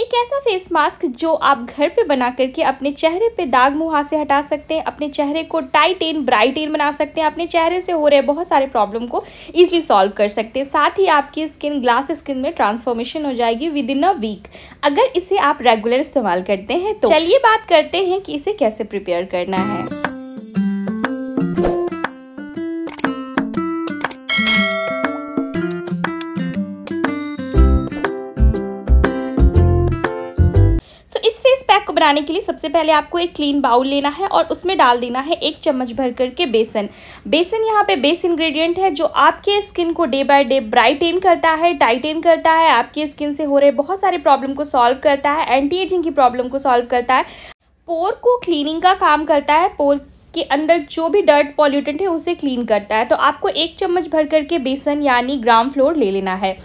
एक ऐसा face mask जो आप घर पे बना करके अपने चेहरे पे दाग मुहा से हटा सकते हैं अपने चेहरे को टाइट इन ब्राइट इन बना सकते हैं अपने चेहरे से हो रहे बहुत सारे प्रॉब्लम को ईजिली सॉल्व कर सकते हैं साथ ही आपकी स्किन ग्लास स्किन में ट्रांसफॉर्मेशन हो जाएगी विद इन अ वीक अगर इसे आप रेगुलर इस्तेमाल करते हैं तो चलिए बात करते हैं कि इसे कैसे प्रिपेयर करना है बनाने के लिए सबसे पहले आपको एक क्लीन बाउल लेना है और उसमें डाल देना है एक चम्मच भर करके बेसन बेसन यहाँ पे बेस इंग्रेडिएंट है जो आपके स्किन को डे बाय डे ब्राइटेन करता है टाइटेन करता है आपकी स्किन से हो रहे बहुत सारे प्रॉब्लम को सॉल्व करता है एंटी एजिंग की प्रॉब्लम को सॉल्व करता है पोर को क्लीनिंग का काम करता है पोर के अंदर जो भी डर्ट पॉल्यूटेंट है उसे क्लीन करता है तो आपको एक चम्मच भर करके बेसन यानी ग्राम फ्लोर ले लेना है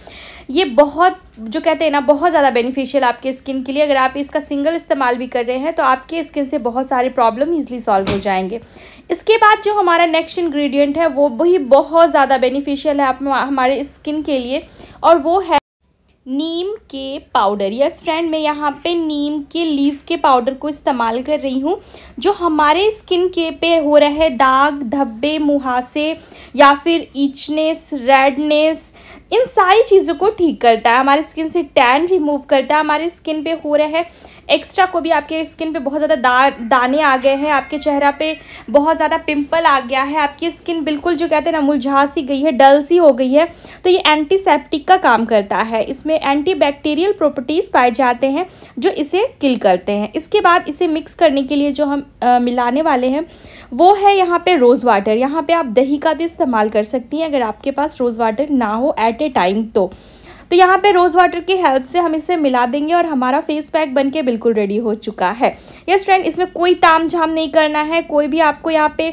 ये बहुत जो कहते हैं ना बहुत ज़्यादा बेनिफिशियल आपके स्किन के लिए अगर आप इसका सिंगल इस्तेमाल भी कर रहे हैं तो आपके स्किन से बहुत सारे प्रॉब्लम ईजिली सॉल्व हो जाएंगे इसके बाद जो हमारा नेक्स्ट इंग्रेडिएंट है वो भी बहुत ज़्यादा बेनिफिशियल है आप हमारे स्किन के लिए और वो है नीम के पाउडर यस फ्रेंड मैं यहाँ पे नीम के लीव के पाउडर को इस्तेमाल कर रही हूँ जो हमारे स्किन के पे हो रहे दाग धब्बे मुहासे या फिर ईचनेस रेडनेस इन सारी चीज़ों को ठीक करता है हमारे स्किन से टैन रिमूव करता है हमारे स्किन पे हो रहे एक्स्ट्रा को भी आपके स्किन पे बहुत ज़्यादा दा दाने आ गए हैं आपके चेहरा पे बहुत ज़्यादा पिंपल आ गया है आपकी स्किन बिल्कुल जो कहते हैं ना मुलझा सी गई है डल सी हो गई है तो ये एंटीसेप्टिक का काम करता है इसमें एंटीबैक्टीरियल प्रॉपर्टीज़ पाए जाते हैं जो इसे किल करते हैं इसके बाद इसे मिक्स करने के लिए जो हम आ, मिलाने वाले हैं वो है यहाँ पे रोज़ वाटर यहाँ पे आप दही का भी इस्तेमाल कर सकती हैं अगर आपके पास रोज़ वाटर ना हो एट ए टाइम तो तो यहाँ पे रोज़ वाटर की हेल्प से हम इसे मिला देंगे और हमारा फेस पैक बन के बिल्कुल रेडी हो चुका है यस फ्रेंड इसमें कोई ताम झाम नहीं करना है कोई भी आपको यहाँ पे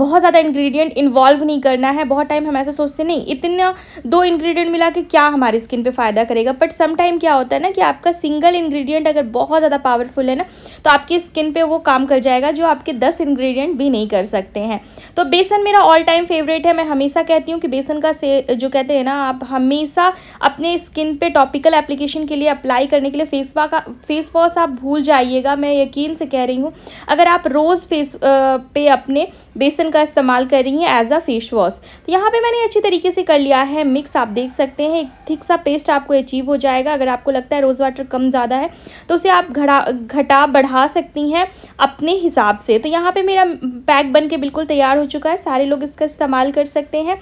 बहुत ज़्यादा इंग्रेडिएंट इन्वॉल्व नहीं करना है बहुत टाइम हम ऐसा सोचते नहीं इतना दो इंग्रेडिएंट मिला के क्या हमारी स्किन पे फ़ायदा करेगा बट समाइम क्या होता है ना कि आपका सिंगल इंग्रेडिएंट अगर बहुत ज़्यादा पावरफुल है ना तो आपकी स्किन पे वो काम कर जाएगा जो आपके दस इन्ग्रीडियंट भी नहीं कर सकते हैं तो बेसन मेरा ऑल टाइम फेवरेट है मैं हमेशा कहती हूँ कि बेसन का से जो कहते हैं ना आप हमेशा अपने स्किन पर टॉपिकल एप्लीकेशन के लिए अप्लाई करने के लिए फेस का फेस वॉश आप भूल जाइएगा मैं यकीन से कह रही हूँ अगर आप रोज़ फेस पे अपने बेसन का इस्तेमाल कर रही हैं एज अ फेस वॉश तो यहाँ पे मैंने अच्छी तरीके से कर लिया है मिक्स आप देख सकते हैं एक थिक सा पेस्ट आपको अचीव हो जाएगा अगर आपको लगता है रोज़ वाटर कम ज़्यादा है तो उसे आप घटा घटा बढ़ा सकती हैं अपने हिसाब से तो यहाँ पर मेरा पैक बन के बिल्कुल तैयार हो चुका है सारे लोग इसका इस्तेमाल कर सकते हैं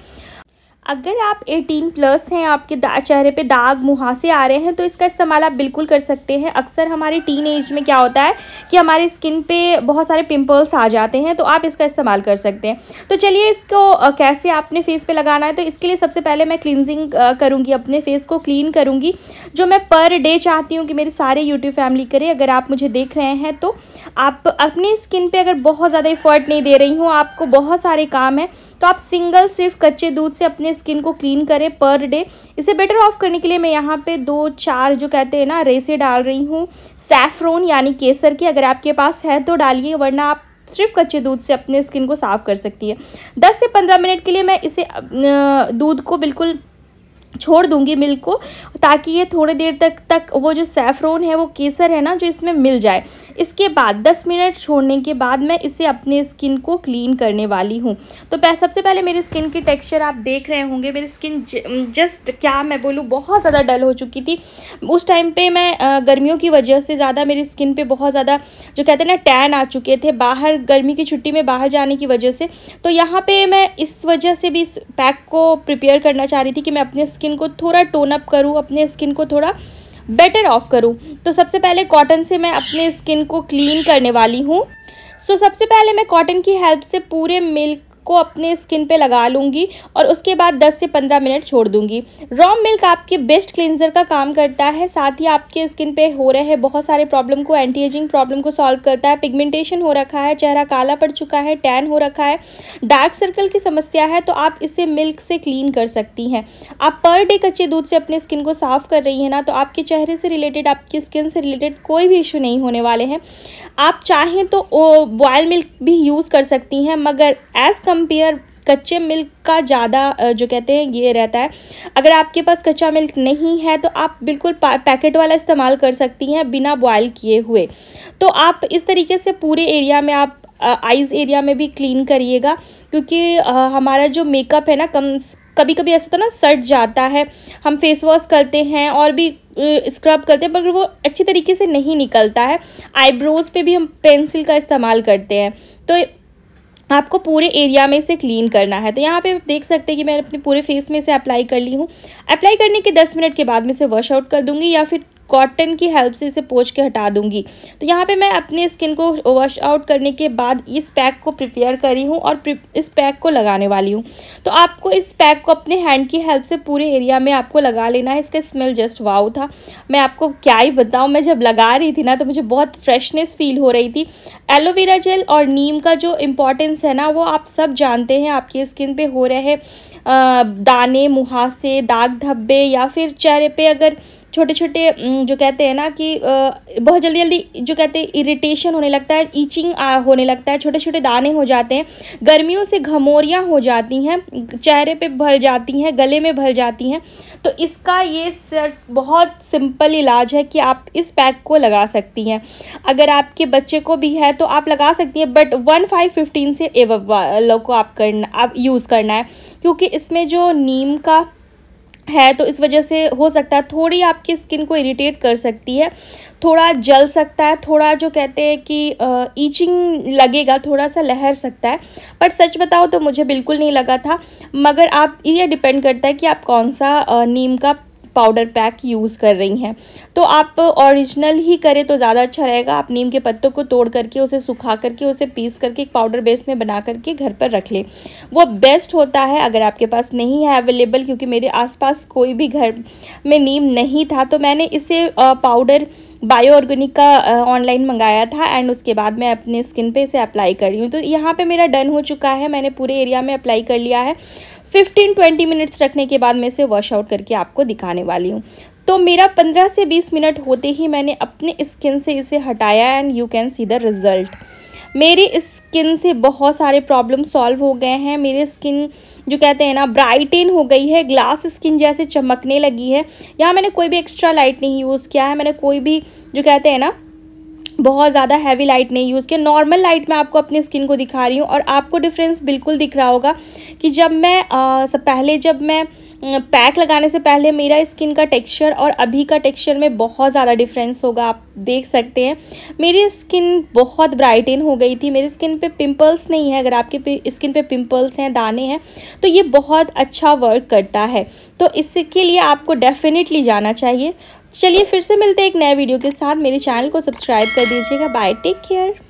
अगर आप 18 प्लस हैं आपके चेहरे पे दाग मुहासे आ रहे हैं तो इसका इस्तेमाल आप बिल्कुल कर सकते हैं अक्सर हमारे टीन एज में क्या होता है कि हमारे स्किन पे बहुत सारे पिंपल्स आ जाते हैं तो आप इसका इस्तेमाल कर सकते हैं तो चलिए इसको कैसे आपने फेस पे लगाना है तो इसके लिए सबसे पहले मैं क्लिनजिंग करूँगी अपने फेस को क्लीन करूँगी जो मैं पर डे चाहती हूँ कि मेरे सारे यूट्यूब फैमिली करें अगर आप मुझे देख रहे हैं तो आप अपनी स्किन पर अगर बहुत ज़्यादा इफ़र्ट नहीं दे रही हूँ आपको बहुत सारे काम हैं तो आप सिंगल सिर्फ कच्चे दूध से अपने स्किन को क्लीन करें पर डे इसे बेटर ऑफ करने के लिए मैं यहाँ पे दो चार जो कहते हैं ना रेसे डाल रही हूँ सैफ्रोन यानी केसर की अगर आपके पास है तो डालिए वरना आप सिर्फ कच्चे दूध से अपने स्किन को साफ़ कर सकती है दस से पंद्रह मिनट के लिए मैं इसे दूध को बिल्कुल छोड़ दूंगी मिल्क को ताकि ये थोड़े देर तक तक वो जो सेफरोन है वो केसर है ना जो इसमें मिल जाए इसके बाद 10 मिनट छोड़ने के बाद मैं इसे अपने स्किन को क्लीन करने वाली हूँ तो सबसे पहले मेरी स्किन की टेक्सचर आप देख रहे होंगे मेरी स्किन जस्ट क्या मैं बोलूँ बहुत ज़्यादा डल हो चुकी थी उस टाइम पर मैं गर्मियों की वजह से ज़्यादा मेरी स्किन पर बहुत ज़्यादा जो कहते हैं ना टैन आ चुके थे बाहर गर्मी की छुट्टी में बाहर जाने की वजह से तो यहाँ पर मैं इस वजह से भी इस पैक को प्रिपेयर करना चाह रही थी कि मैं अपने स्किन को थोड़ा टोन अप करूँ अपने स्किन को थोड़ा बेटर ऑफ करूँ तो सबसे पहले कॉटन से मैं अपने स्किन को क्लीन करने वाली हूँ सो so, सबसे पहले मैं कॉटन की हेल्प से पूरे मिल्क को अपने स्किन पे लगा लूँगी और उसके बाद 10 से 15 मिनट छोड़ दूँगी रॉ मिल्क आपके बेस्ट क्लिनजर का काम करता है साथ ही आपके स्किन पे हो रहे हैं बहुत सारे प्रॉब्लम को एंटी एजिंग प्रॉब्लम को सॉल्व करता है पिगमेंटेशन हो रखा है चेहरा काला पड़ चुका है टैन हो रखा है डार्क सर्कल की समस्या है तो आप इसे मिल्क से क्लीन कर सकती हैं आप पर डे कच्चे दूध से अपने स्किन को साफ़ कर रही हैं ना तो आपके चेहरे से रिलेटेड आपकी स्किन से रिलेटेड कोई भी इशू नहीं होने वाले हैं आप चाहें तो बॉयल मिल्क भी यूज़ कर सकती हैं मगर एज़ कम कंपेयर कच्चे मिल्क का ज़्यादा जो कहते हैं ये रहता है अगर आपके पास कच्चा मिल्क नहीं है तो आप बिल्कुल पैकेट वाला इस्तेमाल कर सकती हैं बिना बॉयल किए हुए तो आप इस तरीके से पूरे एरिया में आप आइज़ एरिया में भी क्लीन करिएगा क्योंकि हमारा जो मेकअप है ना कम कभी कभी ऐसा होता है ना सट जाता है हम फेस वॉश करते हैं और भी स्क्रब करते हैं पर वो अच्छी तरीके से नहीं निकलता है आईब्रोज़ पे भी हम पेंसिल का इस्तेमाल करते हैं तो आपको पूरे एरिया में से क्लीन करना है तो यहाँ पे आप देख सकते हैं कि मैं अपने पूरे फेस में से अप्लाई कर ली हूँ अप्लाई करने के 10 मिनट के बाद में से वॉश आउट कर दूँगी या फिर कॉटन की हेल्प से इसे पोछ के हटा दूंगी तो यहाँ पे मैं अपने स्किन को वॉश आउट करने के बाद इस पैक को प्रिपेयर करी हूँ और इस पैक को लगाने वाली हूँ तो आपको इस पैक को अपने हैंड की हेल्प से पूरे एरिया में आपको लगा लेना है इसका स्मेल जस्ट वाव था मैं आपको क्या ही बताऊँ मैं जब लगा रही थी ना तो मुझे बहुत फ्रेशनेस फील हो रही थी एलोवेरा जेल और नीम का जो इम्पोर्टेंस है ना वो आप सब जानते हैं आपकी स्किन पर हो रहे दाने मुहासे दाग धब्बे या फिर चेहरे पर अगर छोटे छोटे जो कहते हैं ना कि बहुत जल्दी जल्दी जो कहते हैं इरिटेशन होने लगता है ईचिंग होने लगता है छोटे छोटे दाने हो जाते हैं गर्मियों से घमोरियाँ हो जाती हैं चेहरे पे भर जाती हैं गले में भर जाती हैं तो इसका ये बहुत सिंपल इलाज है कि आप इस पैक को लगा सकती हैं अगर आपके बच्चे को भी है तो आप लगा सकती हैं बट वन फाइव फिफ्टीन से एव को आप करना आप यूज़ करना है क्योंकि इसमें जो नीम का है तो इस वजह से हो सकता है थोड़ी आपकी स्किन को इरिटेट कर सकती है थोड़ा जल सकता है थोड़ा जो कहते हैं कि ईचिंग लगेगा थोड़ा सा लहर सकता है बट सच बताओ तो मुझे बिल्कुल नहीं लगा था मगर आप ये डिपेंड करता है कि आप कौन सा नीम का पाउडर पैक यूज़ कर रही हैं तो आप ओरिजिनल ही करें तो ज़्यादा अच्छा रहेगा आप नीम के पत्तों को तोड़ करके उसे सुखा करके उसे पीस करके एक पाउडर बेस में बना करके घर पर रख लें वो बेस्ट होता है अगर आपके पास नहीं है अवेलेबल क्योंकि मेरे आसपास कोई भी घर में नीम नहीं था तो मैंने इसे पाउडर बायो ऑर्गेनिक का ऑनलाइन मंगाया था एंड उसके बाद मैं अपने स्किन पे इसे अप्लाई कर रही हूँ तो यहाँ पे मेरा डन हो चुका है मैंने पूरे एरिया में अप्लाई कर लिया है फिफ्टीन ट्वेंटी मिनट्स रखने के बाद मैं इसे वॉश आउट करके आपको दिखाने वाली हूँ तो मेरा पंद्रह से बीस मिनट होते ही मैंने अपने स्किन से इसे हटाया and you can see the result मेरी स्किन से बहुत सारे प्रॉब्लम सॉल्व हो गए हैं मेरी स्किन जो कहते हैं ना ब्राइटेन हो गई है ग्लास स्किन जैसे चमकने लगी है यहाँ मैंने कोई भी एक्स्ट्रा लाइट नहीं यूज़ किया है मैंने कोई भी जो कहते हैं ना बहुत ज़्यादा हैवी लाइट नहीं यूज़ किया नॉर्मल लाइट में आपको अपनी स्किन को दिखा रही हूँ और आपको डिफरेंस बिल्कुल दिख रहा होगा कि जब मैं आ, सब पहले जब मैं पैक लगाने से पहले मेरा स्किन का टेक्सचर और अभी का टेक्सचर में बहुत ज़्यादा डिफरेंस होगा आप देख सकते हैं मेरी स्किन बहुत ब्राइटन हो गई थी मेरी स्किन पे पिंपल्स नहीं है अगर आपके स्किन पे पिंपल्स हैं दाने हैं तो ये बहुत अच्छा वर्क करता है तो इसके लिए आपको डेफिनेटली जाना चाहिए चलिए फिर से मिलते हैं एक नए वीडियो के साथ मेरे चैनल को सब्सक्राइब कर दीजिएगा बाय टेक केयर